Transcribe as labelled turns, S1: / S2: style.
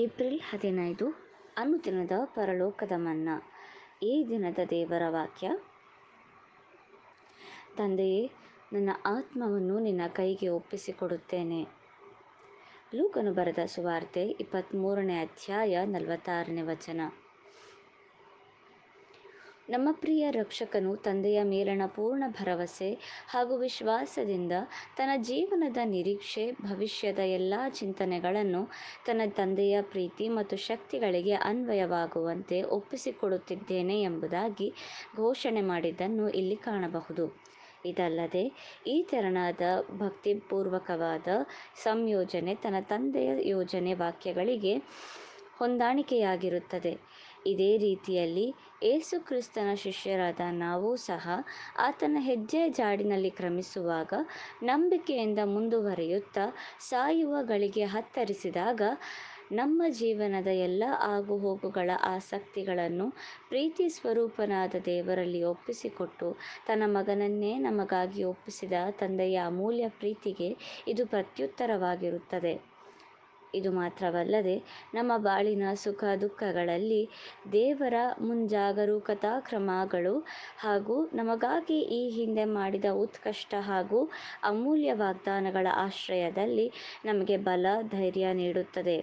S1: April ಹದಿನೈದು ಅನುದಿನದ ಪರಲೋಕದ ಮನ್ನಾ ಈ ದಿನದ ದೇವರ ವಾಕ್ಯ ತಂದೆಯೇ ನನ್ನ ಆತ್ಮವನ್ನು ನಿನ್ನ ಕೈಗೆ ಒಪ್ಪಿಸಿಕೊಡುತ್ತೇನೆ ಲೂಕನು ಬರೆದ ಸುವಾರ್ತೆ ಇಪ್ಪತ್ತ್ಮೂರನೇ ಅಧ್ಯಾಯ ನಲವತ್ತಾರನೇ ವಚನ ನಮ್ಮ ಪ್ರಿಯ ರಕ್ಷಕನು ತಂದೆಯ ಮೇಲಣ ಪೂರ್ಣ ಭರವಸೆ ಹಾಗೂ ವಿಶ್ವಾಸದಿಂದ ತನ್ನ ಜೀವನದ ನಿರೀಕ್ಷೆ ಭವಿಷ್ಯದ ಎಲ್ಲ ಚಿಂತನೆಗಳನ್ನು ತನ್ನ ತಂದೆಯ ಪ್ರೀತಿ ಮತ್ತು ಶಕ್ತಿಗಳಿಗೆ ಅನ್ವಯವಾಗುವಂತೆ ಒಪ್ಪಿಸಿಕೊಡುತ್ತಿದ್ದೇನೆ ಎಂಬುದಾಗಿ ಘೋಷಣೆ ಮಾಡಿದ್ದನ್ನು ಇಲ್ಲಿ ಕಾಣಬಹುದು ಇದಲ್ಲದೆ ಈ ತೆರನಾದ ಭಕ್ತಿಪೂರ್ವಕವಾದ ಸಂಯೋಜನೆ ತನ್ನ ತಂದೆಯ ಯೋಜನೆ ವಾಕ್ಯಗಳಿಗೆ ಹೊಂದಾಣಿಕೆಯಾಗಿರುತ್ತದೆ ಇದೇ ರೀತಿಯಲ್ಲಿ ಏಸು ಕ್ರಿಸ್ತನ ಶಿಷ್ಯರಾದ ನಾವು ಸಹ ಆತನ ಹೆಜ್ಜೆ ಜಾಡಿನಲ್ಲಿ ಕ್ರಮಿಸುವಾಗ ನಂಬಿಕೆಯಿಂದ ಮುಂದುವರಿಯುತ್ತಾ ಸಾಯುವ ಗಳಿಗೆ ಹತ್ತರಿಸಿದಾಗ ನಮ್ಮ ಜೀವನದ ಎಲ್ಲ ಆಗುಹೋಗುಗಳ ಆಸಕ್ತಿಗಳನ್ನು ಪ್ರೀತಿ ಸ್ವರೂಪನಾದ ದೇವರಲ್ಲಿ ಒಪ್ಪಿಸಿಕೊಟ್ಟು ತನ್ನ ಮಗನನ್ನೇ ನಮಗಾಗಿ ಒಪ್ಪಿಸಿದ ತಂದೆಯ ಅಮೂಲ್ಯ ಪ್ರೀತಿಗೆ ಇದು ಪ್ರತ್ಯುತ್ತರವಾಗಿರುತ್ತದೆ ಇದು ಮಾತ್ರವಲ್ಲದೆ ನಮ್ಮ ಬಾಳಿನ ಸುಖ ದುಃಖಗಳಲ್ಲಿ ದೇವರ ಮುಂಜಾಗರೂಕತಾ ಕ್ರಮಗಳು ಹಾಗೂ ನಮಗಾಗಿ ಈ ಹಿಂದೆ ಮಾಡಿದ ಉತ್ಕಷ್ಟ ಹಾಗೂ ಅಮೂಲ್ಯ ವಾಗ್ದಾನಗಳ ಆಶ್ರಯದಲ್ಲಿ ನಮಗೆ ಬಲ ಧೈರ್ಯ ನೀಡುತ್ತದೆ